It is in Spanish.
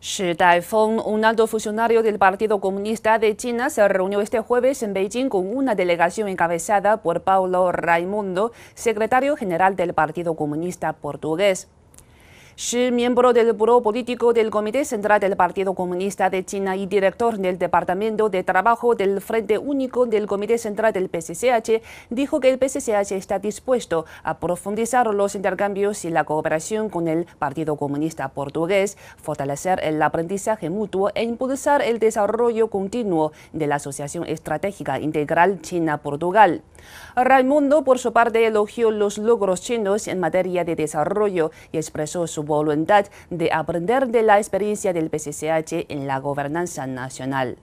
Shi Taifeng, un alto funcionario del Partido Comunista de China, se reunió este jueves en Beijing con una delegación encabezada por Paulo Raimundo, secretario general del Partido Comunista Portugués. Xi, miembro del Buró Político del Comité Central del Partido Comunista de China y director del Departamento de Trabajo del Frente Único del Comité Central del PCCH, dijo que el PCCH está dispuesto a profundizar los intercambios y la cooperación con el Partido Comunista Portugués, fortalecer el aprendizaje mutuo e impulsar el desarrollo continuo de la Asociación Estratégica Integral China-Portugal. Raimundo, por su parte, elogió los logros chinos en materia de desarrollo y expresó su voluntad de aprender de la experiencia del PCCH en la gobernanza nacional.